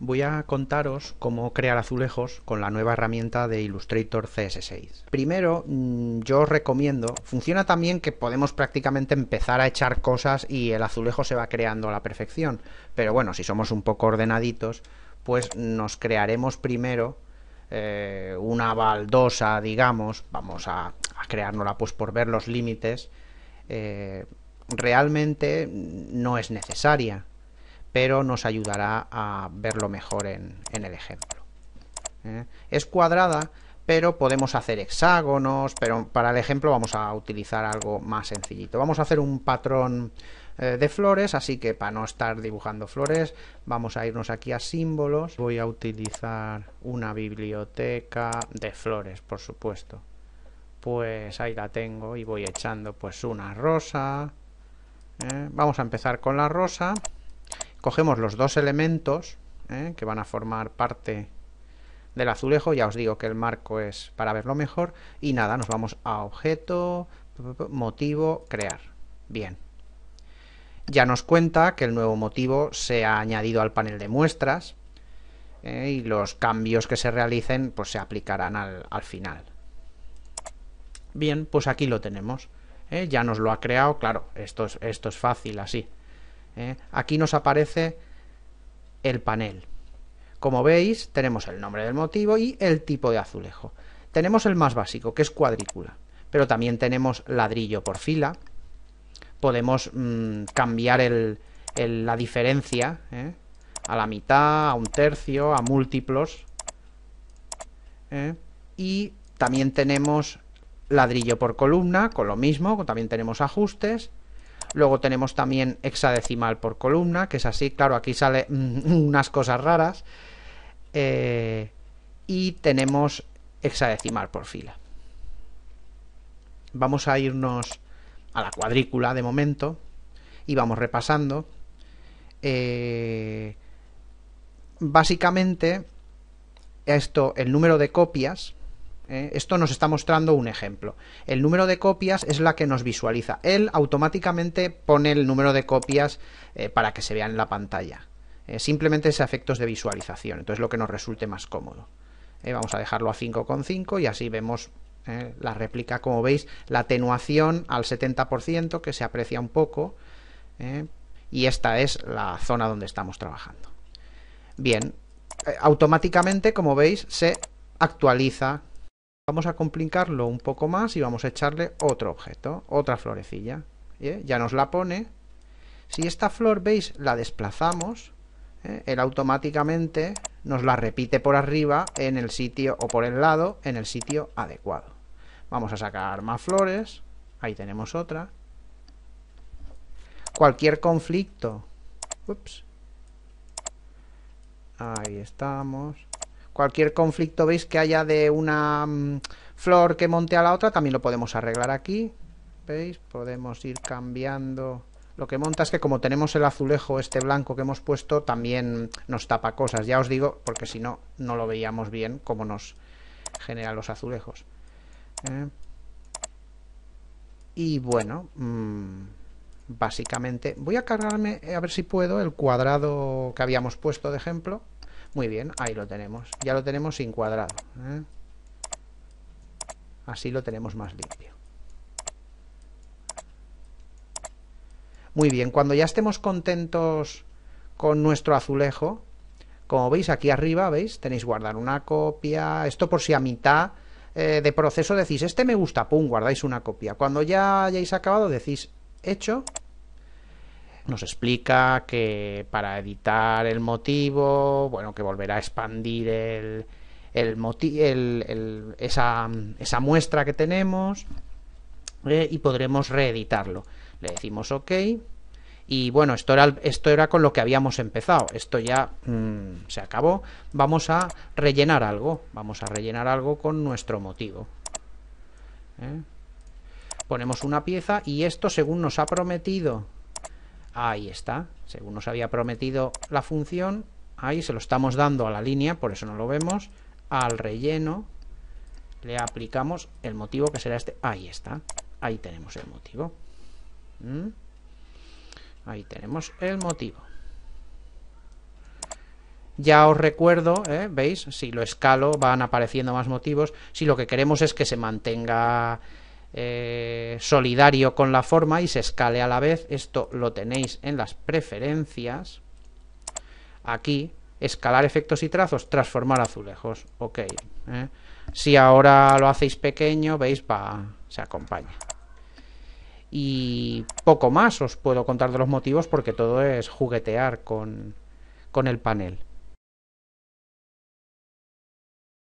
voy a contaros cómo crear azulejos con la nueva herramienta de Illustrator CS6. Primero, mm, yo os recomiendo, funciona también que podemos prácticamente empezar a echar cosas y el azulejo se va creando a la perfección, pero bueno, si somos un poco ordenaditos, pues nos crearemos primero eh, una baldosa, digamos, vamos a, a creárnosla pues por ver los límites, eh, realmente no es necesaria pero nos ayudará a verlo mejor en, el ejemplo. ¿eh? Es cuadrada, pero podemos hacer hexágonos, pero para el ejemplo vamos a utilizar algo más sencillito. Vamos a hacer un patrón eh, de flores, así que para no estar dibujando flores, vamos a irnos aquí a símbolos. Voy a utilizar una biblioteca de flores, por supuesto. Pues ahí la tengo y voy echando pues una rosa. ¿eh? vamos a empezar con la rosa cogemos los dos elementos ¿eh? que van a formar parte del azulejo, ya os digo que el marco es para verlo mejor, y nada, nos vamos a objeto, motivo, crear. Bien. Ya nos cuenta que el nuevo motivo se ha añadido al panel de muestras ¿eh? y los cambios que se realicen pues se aplicarán al, final. Bien, pues aquí lo tenemos. ¿eh? Ya nos lo ha creado, claro, esto esto es fácil así. ¿eh? Aquí nos aparece el panel. Como veis, tenemos el nombre del motivo y el tipo de azulejo. Tenemos el más básico, que es cuadrícula, pero también tenemos ladrillo por fila. Podemos mm, cambiar la diferencia ¿eh? a la mitad, a un tercio, a múltiplos. ¿eh? Y también tenemos ladrillo por columna, con lo mismo, también tenemos ajustes Luego tenemos también hexadecimal por columna, que es así, claro, aquí sale mm, unas cosas raras. Eh, y tenemos hexadecimal por fila. Vamos a irnos a la cuadrícula de momento y vamos repasando. Eh, básicamente, esto, el número de copias ¿eh? Esto nos está mostrando un ejemplo. El número de copias es la que nos visualiza. Él automáticamente pone el número de copias eh, para que se vea en la pantalla. Eh, simplemente es efectos de visualización. Entonces lo que nos resulte más cómodo. vamos a dejarlo a 5,5 y así vemos la réplica. Como veis, la atenuación al 70% que se aprecia un poco. y esta es la zona donde estamos trabajando. Bien. Automáticamente, como veis, se actualiza Vamos a complicarlo un poco más y vamos a echarle otro objeto, otra florecilla. ¿eh? Ya nos la pone. Si esta flor, veis, la desplazamos, ¿eh? él automáticamente nos la repite por arriba en el sitio o por el lado en el sitio adecuado. Vamos a sacar más flores. Ahí tenemos otra. Cualquier conflicto. Ups. Ahí estamos. Cualquier conflicto veis que haya de una mm, flor que monte a la otra, también lo podemos arreglar aquí. ¿Veis? Podemos ir cambiando... Lo que monta es que como tenemos el azulejo este blanco que hemos puesto, también nos tapa cosas. Ya os digo, porque si no, no lo veíamos bien como nos generan los azulejos. ¿eh? Y bueno, mm, básicamente voy a cargarme, eh, a ver si puedo, el cuadrado que habíamos puesto de ejemplo. Muy bien, ahí lo tenemos. Ya lo tenemos sin cuadrado. ¿eh? Así lo tenemos más limpio. Muy bien, cuando ya estemos contentos con nuestro azulejo, como veis aquí arriba, veis, tenéis guardar una copia, esto por si a mitad eh, de proceso decís, este me gusta, pum, guardáis una copia. Cuando ya hayáis acabado decís, hecho, nos explica que para editar el motivo, bueno, que volverá a expandir el, esa, muestra que tenemos eh, y podremos reeditarlo. Le decimos OK. Y bueno, esto era, esto era con lo que habíamos empezado. Esto ya mm, se acabó. Vamos a rellenar algo. Vamos a rellenar algo con nuestro motivo. ¿Eh? Ponemos una pieza y esto, según nos ha prometido Ahí está. Según nos había prometido la función, ahí se lo estamos dando a la línea, por eso no lo vemos. Al relleno le aplicamos el motivo que será este. Ahí está. Ahí tenemos el motivo. ¿Mm? Ahí tenemos el motivo. Ya os recuerdo, ¿eh? ¿veis? Si lo escalo van apareciendo más motivos. Si lo que queremos es que se mantenga eh, solidario con la forma y se escale a la vez. Esto lo tenéis en las preferencias. Aquí, escalar efectos y trazos, transformar azulejos. Ok. Eh. Si ahora lo hacéis pequeño, veis, va, se acompaña. Y poco más os puedo contar de los motivos porque todo es juguetear con, con el panel.